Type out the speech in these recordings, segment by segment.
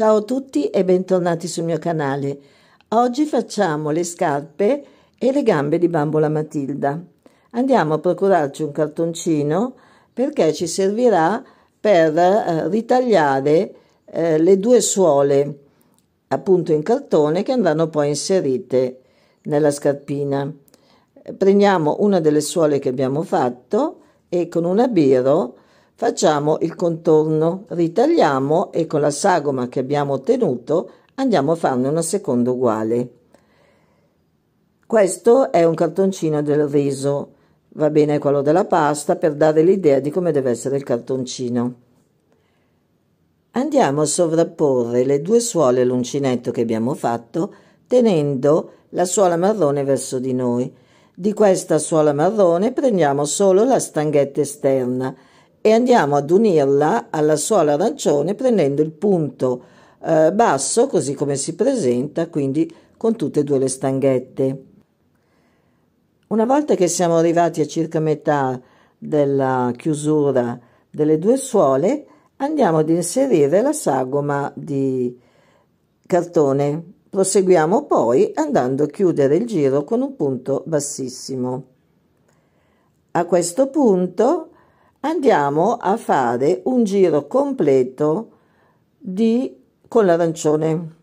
Ciao a tutti e bentornati sul mio canale. Oggi facciamo le scarpe e le gambe di bambola Matilda. Andiamo a procurarci un cartoncino perché ci servirà per eh, ritagliare eh, le due suole appunto in cartone che andranno poi inserite nella scarpina. Prendiamo una delle suole che abbiamo fatto e con un abiro Facciamo il contorno, ritagliamo e con la sagoma che abbiamo ottenuto andiamo a farne una seconda uguale. Questo è un cartoncino del riso, va bene quello della pasta per dare l'idea di come deve essere il cartoncino. Andiamo a sovrapporre le due suole all'uncinetto che abbiamo fatto tenendo la suola marrone verso di noi. Di questa suola marrone prendiamo solo la stanghetta esterna e andiamo ad unirla alla suola arancione prendendo il punto eh, basso così come si presenta, quindi con tutte e due le stanghette. Una volta che siamo arrivati a circa metà della chiusura delle due suole, andiamo ad inserire la sagoma di cartone. Proseguiamo poi andando a chiudere il giro con un punto bassissimo. A questo punto andiamo a fare un giro completo di con l'arancione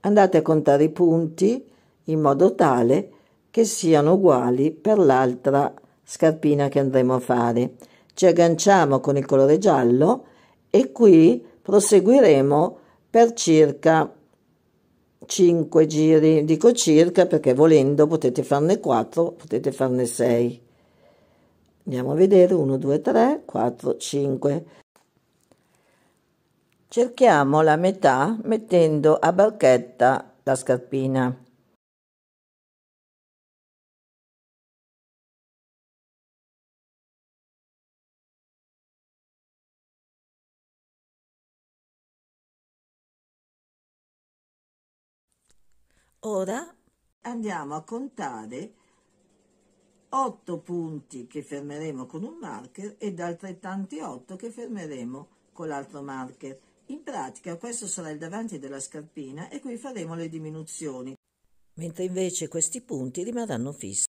andate a contare i punti in modo tale che siano uguali per l'altra scarpina che andremo a fare ci agganciamo con il colore giallo e qui proseguiremo per circa 5 giri dico circa perché volendo potete farne 4 potete farne 6 Andiamo a vedere 1, 2, 3, 4, 5. Cerchiamo la metà mettendo a barchetta la scarpina. Ora andiamo a contare 8 punti che fermeremo con un marker ed altrettanti 8 che fermeremo con l'altro marker. In pratica questo sarà il davanti della scarpina e qui faremo le diminuzioni, mentre invece questi punti rimarranno fissi.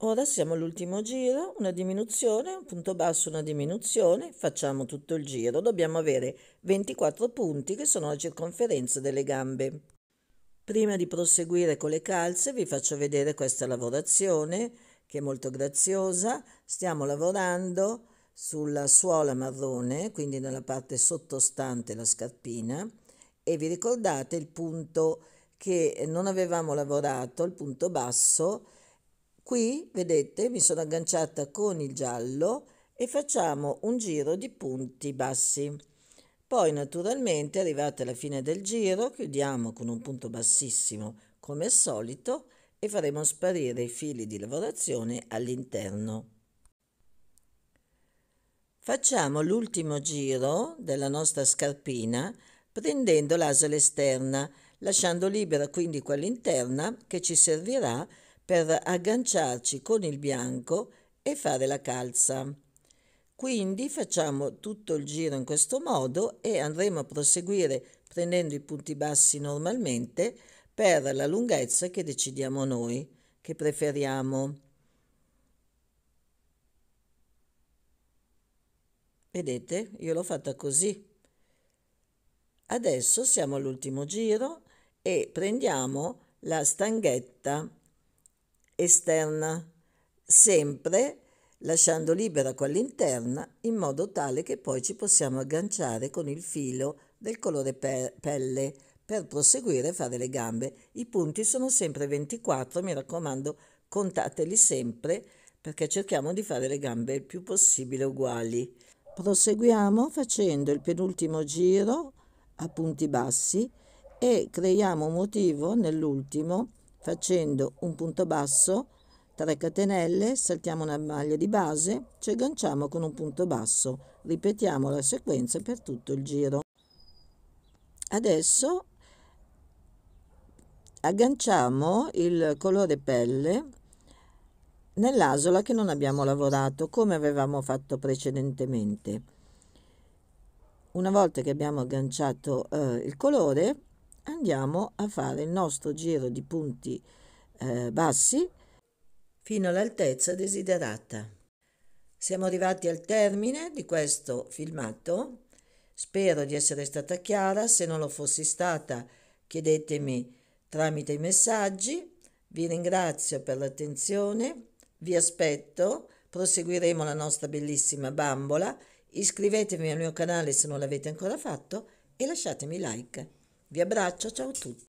Ora siamo all'ultimo giro, una diminuzione, un punto basso, una diminuzione, facciamo tutto il giro, dobbiamo avere 24 punti che sono la circonferenza delle gambe. Prima di proseguire con le calze vi faccio vedere questa lavorazione, che è molto graziosa, stiamo lavorando sulla suola marrone, quindi nella parte sottostante la scarpina e vi ricordate il punto che non avevamo lavorato, il punto basso, qui vedete mi sono agganciata con il giallo e facciamo un giro di punti bassi. Poi naturalmente arrivate alla fine del giro chiudiamo con un punto bassissimo come al solito e faremo sparire i fili di lavorazione all'interno. Facciamo l'ultimo giro della nostra scarpina prendendo l'asella esterna, lasciando libera quindi quella interna che ci servirà per agganciarci con il bianco e fare la calza. Quindi facciamo tutto il giro in questo modo e andremo a proseguire prendendo i punti bassi normalmente per la lunghezza che decidiamo noi, che preferiamo. Vedete, io l'ho fatta così. Adesso siamo all'ultimo giro e prendiamo la stanghetta esterna, sempre lasciando libera quella interna in modo tale che poi ci possiamo agganciare con il filo del colore pe pelle per proseguire fare le gambe. I punti sono sempre 24, mi raccomando contateli sempre perché cerchiamo di fare le gambe il più possibile uguali. Proseguiamo facendo il penultimo giro a punti bassi e creiamo un motivo nell'ultimo facendo un punto basso, 3 catenelle, saltiamo una maglia di base, ci agganciamo con un punto basso. Ripetiamo la sequenza per tutto il giro. Adesso agganciamo il colore pelle nell'asola che non abbiamo lavorato come avevamo fatto precedentemente una volta che abbiamo agganciato eh, il colore andiamo a fare il nostro giro di punti eh, bassi fino all'altezza desiderata siamo arrivati al termine di questo filmato spero di essere stata chiara se non lo fossi stata chiedetemi tramite i messaggi. Vi ringrazio per l'attenzione, vi aspetto, proseguiremo la nostra bellissima bambola, iscrivetevi al mio canale se non l'avete ancora fatto e lasciatemi like. Vi abbraccio, ciao a tutti.